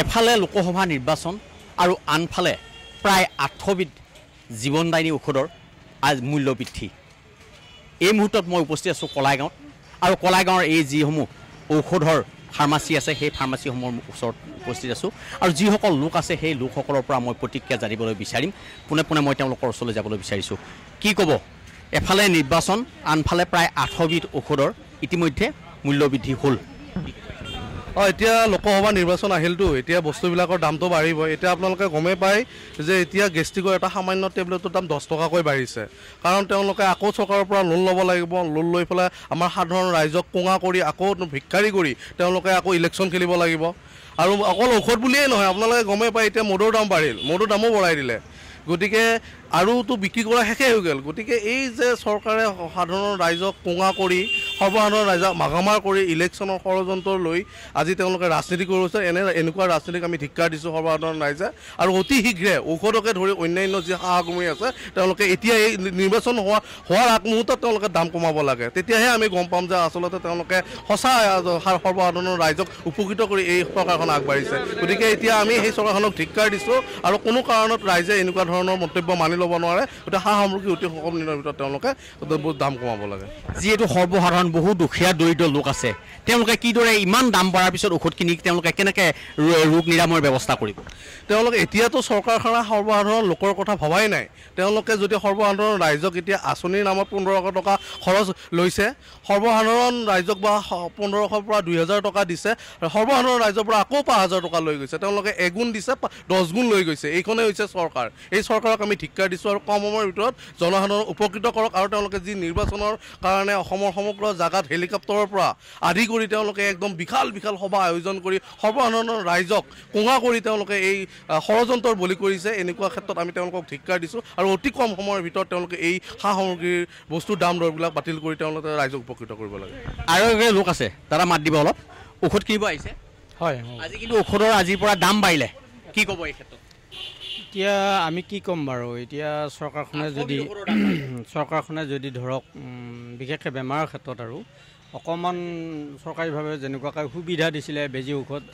এফালে লোকসভা নিৰ্বাচন আৰু আনফালে প্ৰায় আঠবিধ জীৱনদায়িনী ঔষধৰ আজ মূল্যবৃদ্ধি এই মুহূৰ্তত মই উপস্থিত আছোঁ কলাইগাঁৱত আৰু কলাইগাঁৱৰ এই যিসমূহ ঔষধৰ ফাৰ্মাচী আছে সেই ফাৰ্মাচীসমূহৰ ওচৰত উপস্থিত আছোঁ আৰু যিসকল লোক আছে সেই লোকসকলৰ পৰা মই প্ৰতিক্ৰিয়া জানিবলৈ বিচাৰিম পোনে পোনে মই তেওঁলোকৰ ওচৰলৈ যাবলৈ বিচাৰিছোঁ কি ক'ব এফালে নিৰ্বাচন আনফালে প্ৰায় আঠবিধ ঔষধৰ ইতিমধ্যে মূল্যবৃদ্ধি হ'ল অঁ এতিয়া লোকসভা নিৰ্বাচন আহিলতো এতিয়া বস্তুবিলাকৰ দামটো বাঢ়িব এতিয়া আপোনালোকে গমেই পায় যে এতিয়া গেষ্টিকৰ এটা সামান্য টেবলেটৰ দাম দহ টকাকৈ বাঢ়িছে কাৰণ তেওঁলোকে আকৌ চৰকাৰৰ পৰা লোন ল'ব লাগিব লোন লৈ পেলাই আমাৰ সাধাৰণ ৰাইজক কোঙা কৰি আকৌ ভিক্ষাৰী কৰি তেওঁলোকে আকৌ ইলেকশ্যন খেলিব লাগিব আৰু অকল ঔষধ বুলিয়েই নহয় আপোনালোকে গমেই পায় এতিয়া মদৰ দাম বাঢ়িল মদৰ দামো বঢ়াই দিলে গতিকে আৰুতো বিক্ৰী কৰা শেষে হৈ গ'ল গতিকে এই যে চৰকাৰে সাধাৰণ ৰাইজক কোঙা কৰি সৰ্বসাধাৰণ ৰাইজক মাগামাৰ কৰি ইলেকশ্যনৰ ষড়যন্ত্ৰ লৈ আজি তেওঁলোকে ৰাজনীতি কৰিছে এনে এনেকুৱা ৰাজনীতিক আমি ধিক্ষা দিছোঁ সৰ্বসাধাৰণ ৰাইজে আৰু অতি শীঘ্ৰে ঔষধকে ধৰি অন্যান্য যি সাহসমূহ আছে তেওঁলোকে এতিয়া এই নিৰ্বাচন হোৱা হোৱাৰ আগমুহূৰ্তত তেওঁলোকে দাম কমাব লাগে তেতিয়াহে আমি গম পাম যে আচলতে তেওঁলোকে সঁচা সৰ্বসাধাৰণ ৰাইজক উপকৃত কৰি এই চৰকাৰখন আগবাঢ়িছে গতিকে এতিয়া আমি সেই চৰকাৰখনক ধিক্ষাৰ দিছোঁ আৰু কোনো কাৰণত ৰাইজে এনেকুৱা ধৰণৰ মন্তব্য মানি ল'ব নোৱাৰে গতিকে সা সামগ্ৰী অতি দিনৰ ভিতৰত তেওঁলোকে বহুত দাম কমাব লাগে যিহেতু সৰ্বসাধাৰণ বহু দুখীয়া দৰিদ্ৰ লোক আছে তেওঁলোকে কিদৰে ইমান দাম বঢ়াৰ পিছত ঔষধখিনি তেওঁলোকে কেনেকৈ ৰোগ নিৰাময়ৰ ব্যৱস্থা কৰিব তেওঁলোকে এতিয়াতো চৰকাৰখনে সৰ্বসাধাৰণ লোকৰ কথা ভবাই নাই তেওঁলোকে যদি সৰ্বসাধাৰণ ৰাইজক এতিয়া আঁচনিৰ নামত পোন্ধৰশ টকা খৰচ লৈছে সৰ্বসাধাৰণ ৰাইজক বা পোন্ধৰশৰ পৰা দুই হাজাৰ টকা দিছে সৰ্বসাধাৰণ ৰাইজৰ পৰা আকৌ পাঁচ হাজাৰ টকা লৈ গৈছে তেওঁলোকে এগুণ দিছে দহ গুণ লৈ গৈছে এইখনেই হৈছে চৰকাৰ এই চৰকাৰক আমি ধিক্ষাৰ দিছোঁ আৰু কম সময়ৰ ভিতৰত জনসাধাৰণক উপকৃত কৰক আৰু তেওঁলোকে যি নিৰ্বাচনৰ কাৰণে অসমৰ সমগ্ৰ জেগাত হেলিকপ্টাৰৰ পৰা আদি কৰি তেওঁলোকে একদম বিশাল বিশাল সভা আয়োজন কৰি সৰ্বসাধাৰণৰ ৰাইজক কোঙা কৰি তেওঁলোকে এই ষড়যন্ত্ৰৰ বলি কৰিছে এনেকুৱা ক্ষেত্ৰত আমি তেওঁলোকক ধিক্ষাৰ দিছোঁ আৰু অতি কম সময়ৰ ভিতৰত তেওঁলোকে এই সা সামগ্ৰীৰ বস্তুৰ দাম দৰবিলাক বাতিল কৰি তেওঁলোকে ৰাইজক উপকৃত কৰিব লাগে আৰু এনে লোক আছে দাদা মাত দিব অলপ ঔষধ কিনিব আহিছে হয় আজি কিন্তু ঔষধৰ আজিৰ পৰা দাম বাঢ়িলে কি ক'ব এই ক্ষেত্ৰত এতিয়া আমি কি ক'ম বাৰু এতিয়া চৰকাৰখনে যদি চৰকাৰখনে যদি ধৰক বিশেষকৈ বেমাৰৰ ক্ষেত্ৰত আৰু অকণমান চৰকাৰীভাৱে যেনেকুৱাকৈ সুবিধা দিছিলে বেজী ঔষধ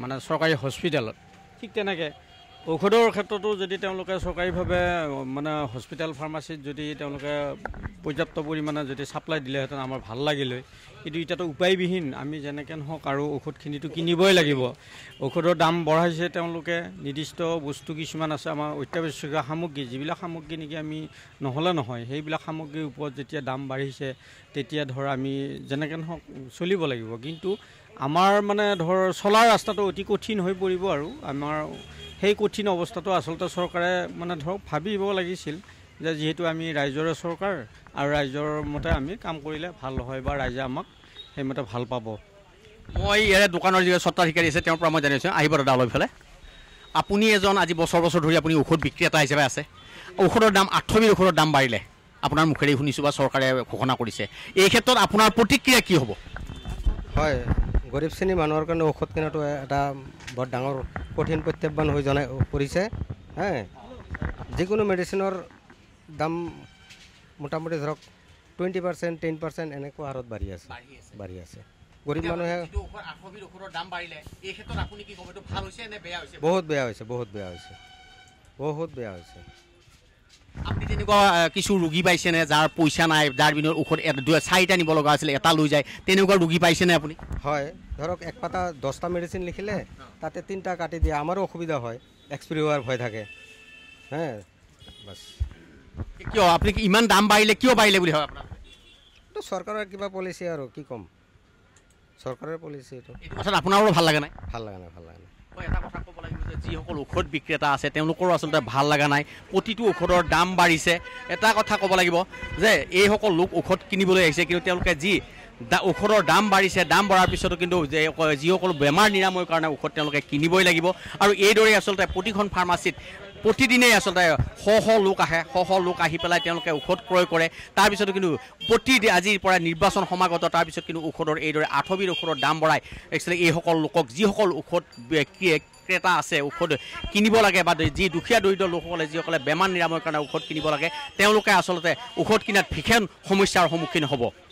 মানে চৰকাৰী হস্পিটেলত ঠিক তেনেকৈ ঔষধৰ ক্ষেত্ৰতো যদি তেওঁলোকে চৰকাৰীভাৱে মানে হস্পিটেল ফাৰ্মাচীত যদি তেওঁলোকে পৰ্যাপ্ত পৰিমাণে যদি চাপ্লাই দিলেহেঁতেন আমাৰ ভাল লাগিল কিন্তু এতিয়াতো উপায়বিহীন আমি যেনেকৈ নহওক আৰু ঔষধখিনিতো কিনিবই লাগিব ঔষধৰ দাম বঢ়াইছে তেওঁলোকে নিৰ্দিষ্ট বস্তু কিছুমান আছে আমাৰ অত্যাৱশ্যকীয় সামগ্ৰী যিবিলাক সামগ্ৰী নেকি আমি নহ'লে নহয় সেইবিলাক সামগ্ৰীৰ ওপৰত যেতিয়া দাম বাঢ়িছে তেতিয়া ধৰ আমি যেনেকে নহওক চলিব লাগিব কিন্তু আমাৰ মানে ধৰ চলাৰ ৰাস্তাটো অতি কঠিন হৈ পৰিব আৰু আমাৰ সেই কঠিন অৱস্থাটো আচলতে চৰকাৰে মানে ধৰক ভাবিব লাগিছিল যে যিহেতু আমি ৰাইজৰে চৰকাৰ আৰু ৰাইজৰ মতে আমি কাম কৰিলে ভাল হয় বা ৰাইজে আমাক সেইমতে ভাল পাব মই ইয়াৰে দোকানৰ যি স্বত্বাধিকাৰী আছে তেওঁৰ পৰা মই জানিছোঁ আহিব দাদা লৈ পেলাই আপুনি এজন আজি বছৰ বছৰ ধৰি আপুনি ঔষধ বিক্ৰেতা হিচাপে আছে ঔষধৰ দাম আঠমীৰ ঔষধৰ দাম বাঢ়িলে আপোনাৰ মুখেৰেই শুনিছোঁ বা চৰকাৰে ঘোষণা কৰিছে এই ক্ষেত্ৰত আপোনাৰ প্ৰতিক্ৰিয়া কি হ'ব হয় গরিব শ্রেণীর মানুষের কারণে ঔষধ কেনাটো এটা বড় ডাঙর কঠিন প্রত্যাহ্বান হয়ে জানাই পড়ছে হ্যাঁ যে কোনো মেডিসিনের দাম মোটামুটি ধরক টুয়েন্টি পার্সেন্ট টেন পার্সেন্ট এনে হারত বাড়ি আছে বাড়ি আছে গরিব মানুষে বহুত বেয়া হয়েছে বহুত বেয়া হয়েছে বহুত বেয়া হয়েছে আপুনি তেনেকুৱা কিছু ৰোগী পাইছেনে যাৰ পইচা নাই যাৰ বিনৰ ঔষধ চাৰিটা নিব লগা আছিলে এটা লৈ যায় তেনেকুৱা ৰোগী পাইছেনে আপুনি হয় ধৰক এক পাতা দহটা মেডিচিন লিখিলে তাতে তিনিটা কাটি দিয়ে আমাৰো অসুবিধা হয় এক্সপিৰি হোৱাৰ ভয় থাকে হে বাছ কিয় আপুনি ইমান দাম বাঢ়িলে কিয় বাঢ়িলে বুলি ভাবে আপোনাৰ চৰকাৰৰ কিবা পলিচি আৰু কি ক'ম চৰকাৰৰ পলিচি এইটো আচলতে আপোনাৰো ভাল লাগে নাই ভাল লাগে নাই ভাল লাগে নাই এটা কথা ক'ব লাগে যিসকল ঔষধ বিক্ৰেতা আছে তেওঁলোকৰো আচলতে ভাল লগা নাই প্ৰতিটো ঔষধৰ দাম বাঢ়িছে এটা কথা ক'ব লাগিব যে এইসকল লোক ঔষধ কিনিবলৈ আহিছে কিন্তু তেওঁলোকে যি দা ঔষধৰ দাম বাঢ়িছে দাম বঢ়াৰ পিছতো কিন্তু যে যিসকল বেমাৰ নিৰাময়ৰ কাৰণে ঔষধ তেওঁলোকে কিনিবই লাগিব আৰু এইদৰে আচলতে প্ৰতিখন ফাৰ্মাচীত প্ৰতিদিনেই আচলতে শ শ লোক আহে শ শ লোক আহি পেলাই তেওঁলোকে ঔষধ ক্ৰয় কৰে তাৰপিছতো কিন্তু প্ৰতি আজিৰ পৰা নিৰ্বাচন সমাগত তাৰপিছত কিন্তু ঔষধৰ এইদৰে আঠবিধ ঔষধৰ দাম বঢ়াই একচুৱেলি এইসকল লোকক যিসকল ঔষধ ক্ৰেতা আছে ঔষধ কিনিব লাগে বা যি দুখীয়া দৰিদ্ৰ লোকসকলে যিসকলে বেমাৰ নিৰাময়ৰ কাৰণে ঔষধ কিনিব লাগে তেওঁলোকে আচলতে ঔষধ কিনাত ভীষণ সমস্যাৰ সন্মুখীন হ'ব